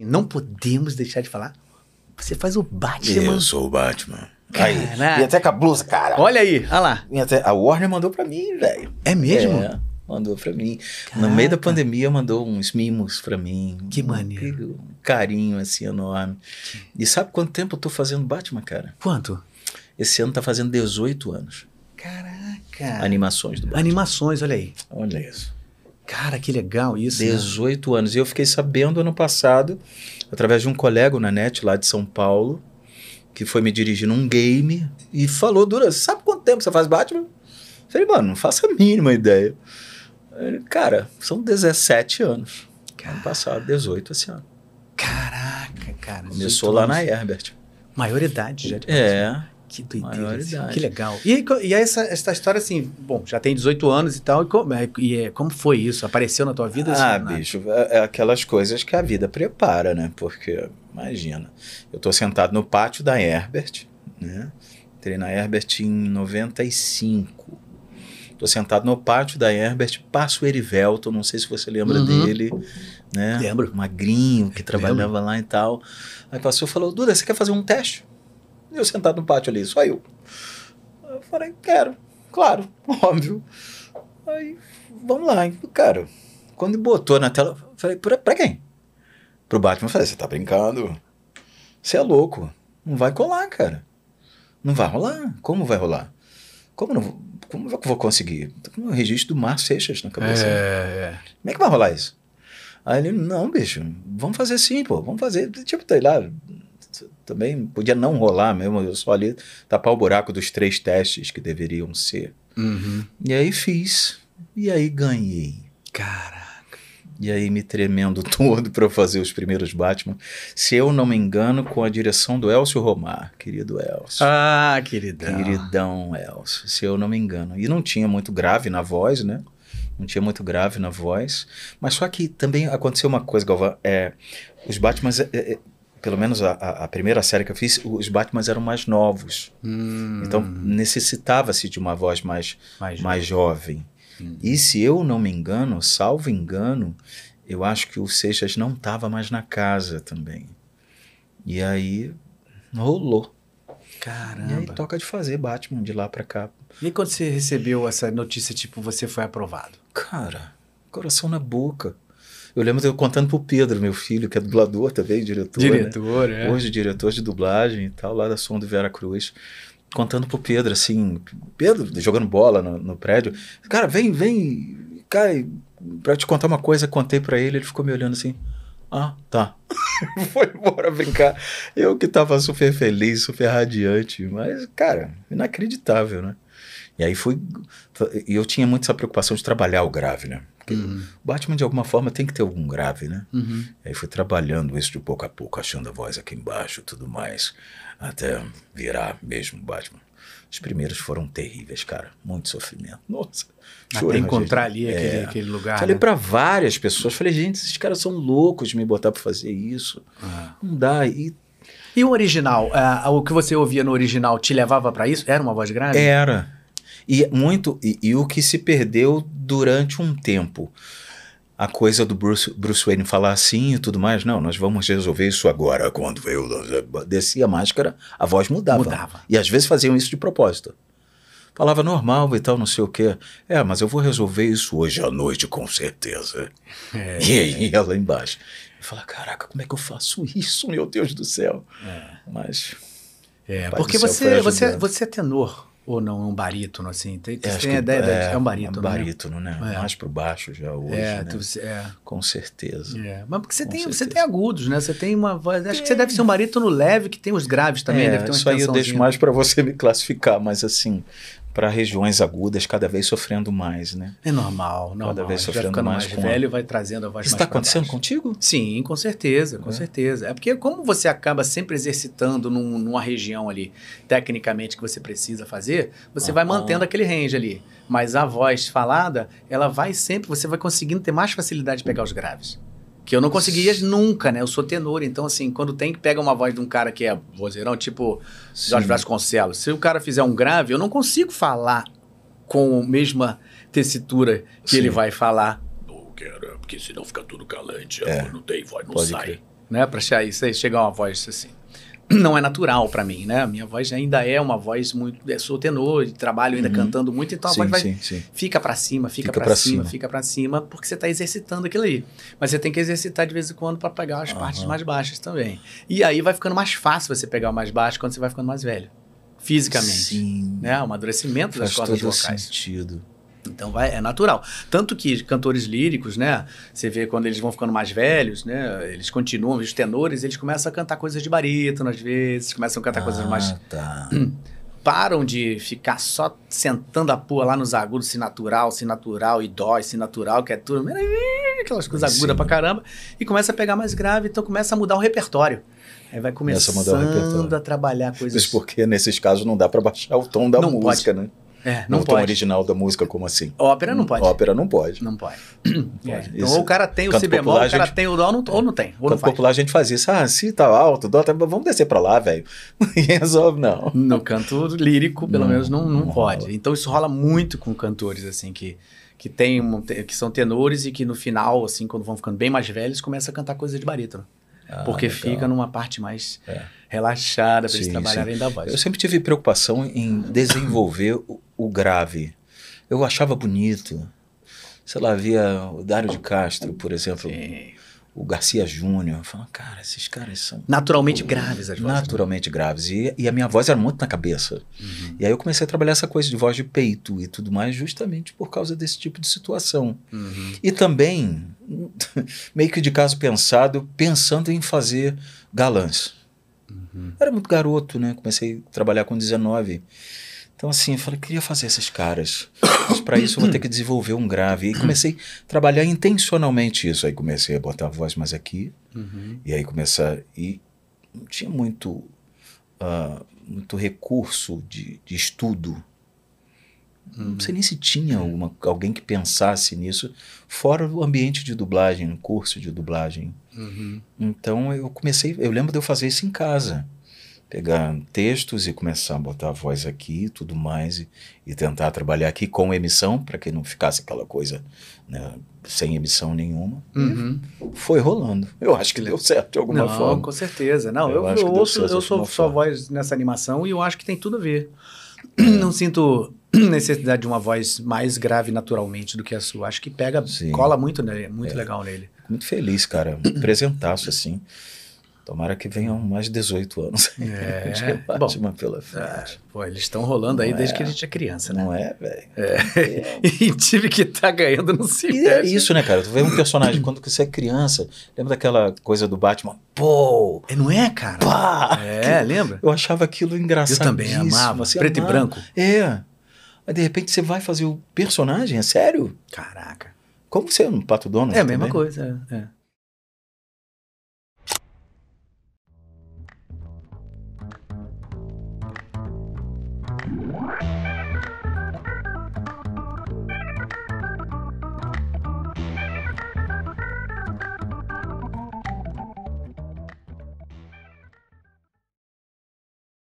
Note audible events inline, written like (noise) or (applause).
E não podemos deixar de falar. Você faz o Batman. Eu sou o Batman. Caraca. e até com a blusa, cara. Olha aí, olha lá. E até, a Warner mandou pra mim, velho. É mesmo? É, mandou pra mim. Caraca. No meio da pandemia, mandou uns mimos pra mim. Que maneiro. Um carinho, assim, enorme. E sabe quanto tempo eu tô fazendo Batman, cara? Quanto? Esse ano tá fazendo 18 anos. Caraca. Animações do Batman. Animações, olha aí. Olha isso. Cara, que legal isso. 18 né? anos. E eu fiquei sabendo ano passado, através de um colega na net lá de São Paulo, que foi me dirigir num game e falou: Dura, sabe quanto tempo você faz Batman? Eu falei, mano, não faço a mínima ideia. Cara, são 17 anos. Ano passado, 18 esse ano. Caraca, cara. Começou lá anos. na Herbert. Maioridade já. De é. Que doideira. Assim, que legal. E, e essa, essa história, assim, bom, já tem 18 anos e tal, e como, é, e é, como foi isso? Apareceu na tua vida? Assim, ah, assim, bicho, é, é aquelas coisas que a vida prepara, né? Porque, imagina, eu tô sentado no pátio da Herbert, né? Entrei na Herbert em 95. Tô sentado no pátio da Herbert, passo Erivelto, não sei se você lembra uhum. dele, né? Lembro. Magrinho, que trabalhava Lembro. lá e tal. Aí passou e falou, Duda, você quer fazer um teste? Eu sentado no pátio ali, só eu. Eu falei, quero, claro, (laughs) óbvio. Aí, vamos lá. Hein? Cara, quando botou na tela, eu falei, pra, pra quem? Pro Batman, eu falei, você tá brincando? Você é louco. Não vai colar, cara. Não vai rolar. Como vai rolar? Como não como eu vou conseguir? Tô com o um registro do Mar Seixas na cabeça. É, é. Como é que vai rolar isso? Aí ele, não, bicho, vamos fazer sim, pô, vamos fazer. Tipo, tá lá, também podia não rolar mesmo, eu só ali tapar o buraco dos três testes que deveriam ser. Uhum. E aí fiz, e aí ganhei. caraca E aí me tremendo (laughs) todo para fazer os primeiros Batman. Se eu não me engano, com a direção do Elcio Romar, querido Elcio. Ah, queridão. Queridão Elcio, se eu não me engano. E não tinha muito grave na voz, né? Não tinha muito grave na voz. Mas só que também aconteceu uma coisa, Galvão. É, os Batman é, é, pelo menos a, a, primeira série que eu fiz, os Batmans eram mais novos. Hum. Então necessitava-se de uma voz mais, mais, mais jovem. Hum. E se eu não me engano, salvo engano, eu acho que o Seixas não estava mais na casa também. E aí rolou. Caramba. E aí toca de fazer Batman de lá para cá. E quando você recebeu essa notícia, tipo, você foi aprovado? Cara, coração na boca. Eu lembro eu contando pro Pedro, meu filho, que é dublador também, diretor. Né? Diretor, né? é. Hoje diretor de dublagem e tal, lá da Som do Vera Cruz. Contando pro Pedro, assim, Pedro jogando bola no, no prédio. Cara, vem, vem, cara, pra te contar uma coisa, contei para ele, ele ficou me olhando assim. Ah, tá. (laughs) Foi embora brincar. Eu que tava super feliz, super radiante, mas, cara, inacreditável, né? E aí fui. E eu tinha muito essa preocupação de trabalhar o grave, né? porque uhum. o Batman de alguma forma tem que ter algum grave, né? Uhum. Aí fui trabalhando isso de pouco a pouco, achando a voz aqui embaixo, tudo mais, até virar mesmo Batman. Os primeiros foram terríveis, cara. Muito sofrimento. Nossa. Até encontrar gente. ali é. aquele, é. aquele, lugar. Falei né? para várias pessoas. Falei, gente, esses caras são loucos de me botar para fazer isso. Ah. Não dá. E e o original, uh, o que você ouvia no original te levava para isso? Era uma voz grave? Era. E muito e, e, o que se perdeu durante um tempo. A coisa do Bruce, Bruce Wayne falar assim e tudo mais, não, nós vamos resolver isso agora. Quando eu descia a máscara, a voz mudava. mudava. E às vezes faziam isso de propósito. Falava normal e tal, não sei o quê. É, mas eu vou resolver isso hoje à noite, com certeza. É. (laughs) E aí, ela embaixo. E fala, caraca, como é que eu faço isso, meu Deus do céu? É. Mas... É, porque você, você, você é tenor, ou não, é um barítono, assim. Tem, é, tem a ideia é, é, um barítono. É um né? barítono, né? né? É. Mais para baixo já hoje. É, né? tu, é. Com certeza. É. Mas porque você tem, certeza. você tem agudos, né? Você tem uma voz. Acho que você deve ser um barítono leve, que tem os graves também. É, deve ter uma isso aí eu deixo mais para você me classificar, mas assim, para regiões agudas, cada vez sofrendo mais, né? É normal, normal. Cada vez sofrendo vai mais. mais com... velho vai trazendo a voz Isso mais. Isso está acontecendo baixo. contigo? Sim, com certeza, com é. certeza. É porque como você acaba sempre exercitando num, numa região ali, tecnicamente que você precisa fazer, você ah, vai mantendo ah. aquele range ali. Mas a voz falada, ela vai sempre, você vai conseguindo ter mais facilidade de pegar os graves. Que eu não conseguiria nunca, né? Eu sou tenor, então assim, quando tem que pega uma voz de um cara que é vozeirão, tipo Sim. Jorge Vasconcelos. Se o cara fizer um grave, eu não consigo falar com a mesma tessitura que Sim. ele vai falar. Não quero, é porque senão fica tudo calante, é. não tem voz, não Pode sai. Né? Pra chegar, isso aí, chegar uma voz assim. (clears throat) não é natural para mim, né? A minha voz ainda é uma voz muito. É, sou tenor, trabalho ainda uhum. cantando muito, então a sim, voz vai, sim, sim. fica para cima, fica, fica para cima, cima, fica para cima, porque você está exercitando aquilo aí. Mas você tem que exercitar de vez em quando para pegar as uhum. partes mais baixas também. E aí vai ficando mais fácil você pegar o mais baixo quando você vai ficando mais velho, fisicamente. Sim. Né? O amadurecimento Faz das cordas todo vocais. sentido. Então vai, é natural. Tanto que cantores líricos, né? Você vê quando eles vão ficando mais velhos, né? Eles continuam, os tenores, eles começam a cantar coisas de barítono às vezes, começam a cantar ah, coisas mais. Tá. (clears throat) Param de ficar só sentando a porra lá nos agudos, se natural, se natural, e dó, se natural, que é tudo. Aquelas coisas agudas pra caramba. E começa a pegar mais grave, então começa a mudar o repertório. Aí vai começando a, a trabalhar coisas. Mas porque nesses casos não dá para baixar o tom da não música, pode. né? É, não no pode. tom original da música, como assim? Ópera não pode. Ópera não pode. Não pode. Não pode. É. Então, ou o cara tem o canto si bemol, popular, o cara gente... tem o dó, não, ou não tem. Ou canto não popular a gente faz isso. Ah, si tá alto, dó tá... Vamos descer pra lá, velho. Ninguém (laughs) resolve, não. No canto lírico, pelo não, menos, não, não, não pode. Rola. Então isso rola muito com cantores, assim, que que tem que são tenores e que no final, assim, quando vão ficando bem mais velhos, começa a cantar coisa de barítono. Ah, porque legal. fica numa parte mais é. relaxada para eles trabalharem da voz. Eu sempre tive preocupação em desenvolver o, o grave. Eu achava bonito. Sei lá, via o Dário de Castro, por exemplo. Sim o Garcia Júnior. Falando, cara, esses caras são. Naturalmente graves as vozes. Né? Naturalmente né? graves. E, e a minha voz era muito na cabeça. Uhum. E aí eu comecei a trabalhar essa coisa de voz de peito e tudo mais, justamente por causa desse tipo de situação. Uhum. E também (laughs) meio que de caso pensado, pensando em fazer galãs. Uhum. Era muito garoto, né? Comecei a trabalhar com 19. Então, assim, eu falei, queria fazer essas caras. Mas para isso eu vou ter que desenvolver um grave. E comecei a trabalhar intencionalmente isso. Aí comecei a botar a voz mais aqui. Uhum. E aí começar. E não tinha muito, uh, muito recurso de, de estudo não sei nem se tinha alguma, alguém que pensasse nisso, fora o ambiente de dublagem, o curso de dublagem. Uhum. Então eu comecei, eu lembro de eu fazer isso em casa. Pegar textos e começar a botar a voz aqui tudo mais, e, e tentar trabalhar aqui com emissão, para que não ficasse aquela coisa né, sem emissão nenhuma. Uhum. Foi rolando. Eu acho que deu certo de alguma não, forma. Com certeza. Não, eu, eu, eu ouço, eu sou sua voz nessa animação e eu acho que tem tudo a ver. É. (clears throat) Não sinto (clears throat) necessidade de uma voz mais grave naturalmente do que a sua. Acho que pega, Sim. cola muito nele, muito é. legal nele. Muito feliz, cara. Presentaço, assim. Tomara que venham mais 18 anos. É. é (laughs) pela ah, frente. É, pô, eles estão rolando aí desde que é. a gente é criança, né? Não é, velho. É. é. (laughs) e tive que tá ganhando não se e É isso, né, cara? Tu vê um personagem quando você é criança. Lembra daquela coisa do Batman? Pô! É, não é, cara? Pá! É, que, lembra? Eu achava aquilo engraçado. Eu também amava. Você assim, preto amava. e branco. É. Aí de repente você vai fazer o personagem, é sério? Caraca. Como você é no Pato dono É a mesma também? coisa, é.